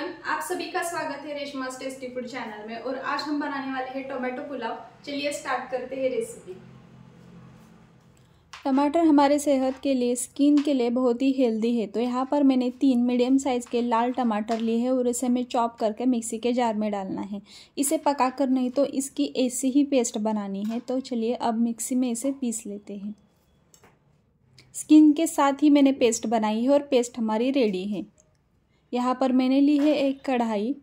everyone आप सभी का स्वागत है रेशमास टेस्टी फूड चैनल में और आज हम बनाने वाले हैं टोमेटो पुलाव चलिए स्टार्ट करते हैं रेसिपी टमाटर हमारे सेहत के लिए स्किन के लिए बहुत ही हेल्दी है तो यहाँ पर मैंने तीन मीडियम साइज़ के लाल टमाटर लिए हैं और इसे मैं चॉप करके मिक्सी के जार में डालना है इसे पकाकर नहीं तो इसकी ऐसी ही पेस्ट बनानी है तो चलिए अब मिक्सी में इसे पीस लेते हैं स्किन के साथ ही मैंने पेस्ट बनाई है और पेस्ट हमारी रेडी है यहाँ पर मैंने ली है एक कढ़ाई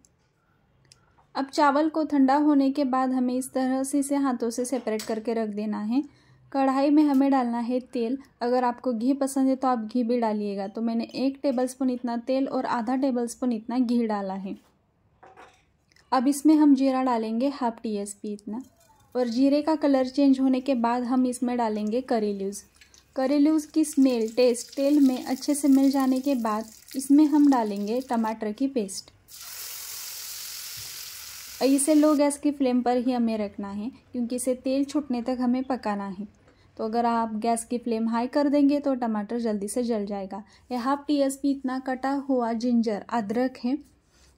अब चावल को ठंडा होने के बाद हमें इस तरह से इसे हाथों से सेपरेट करके रख देना है कढ़ाई में हमें डालना है तेल अगर आपको घी पसंद है तो आप घी भी डालिएगा तो मैंने एक टेबलस्पून इतना तेल और आधा टेबलस्पून इतना घी डाला है अब इसमें हम जीरा डालेंगे हाफ टी एस पी इतना और जीरे का कलर चेंज होने के बाद हम इसमें डालेंगे करी लीव्स करेलूज की स्मेल टेस्ट तेल में अच्छे से मिल जाने के बाद इसमें हम डालेंगे टमाटर की पेस्ट इसे लो गैस की फ्लेम पर ही हमें रखना है क्योंकि इसे तेल छूटने तक हमें पकाना है तो अगर आप गैस की फ्लेम हाई कर देंगे तो टमाटर जल्दी से जल जाएगा यह हाफ टी एस पी इतना कटा हुआ जिंजर अदरक है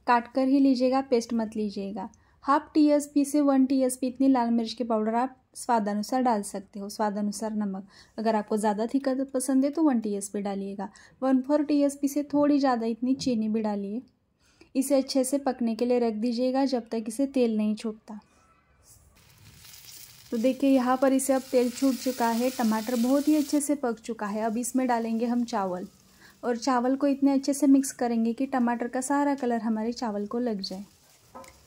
काट कर ही लीजिएगा पेस्ट मत लीजिएगा हाफ टी एस पी से वन टी एस पी इतनी लाल मिर्च के पाउडर आप स्वादानुसार डाल सकते हो स्वादानुसार नमक अगर आपको ज़्यादा थिकत पसंद है तो वन पी डालिएगा वन फोर पी से थोड़ी ज़्यादा इतनी चीनी भी डालिए इसे अच्छे से पकने के लिए रख दीजिएगा जब तक इसे तेल नहीं छूटता तो देखिए यहाँ पर इसे अब तेल छूट चुका है टमाटर बहुत ही अच्छे से पक चुका है अब इसमें डालेंगे हम चावल और चावल को इतने अच्छे से मिक्स करेंगे कि टमाटर का सारा कलर हमारे चावल को लग जाए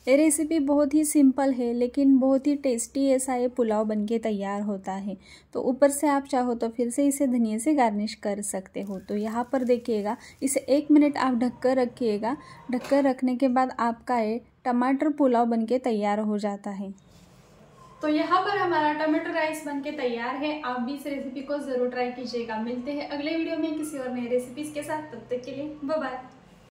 ये रेसिपी बहुत ही सिंपल है लेकिन बहुत ही टेस्टी ऐसा ये पुलाव बनके तैयार होता है तो ऊपर से आप चाहो तो फिर से इसे धनिया से गार्निश कर सकते हो तो यहाँ पर देखिएगा इसे एक मिनट आप ढककर रखिएगा ढककर रखने के बाद आपका ये टमाटर पुलाव बनके तैयार हो जाता है तो यहाँ पर हमारा टमाटर राइस बनके तैयार है आप भी इस रेसिपी को ज़रूर ट्राई कीजिएगा मिलते हैं अगले वीडियो में किसी और नई रेसिपीज़ के साथ तब तक के लिए बाय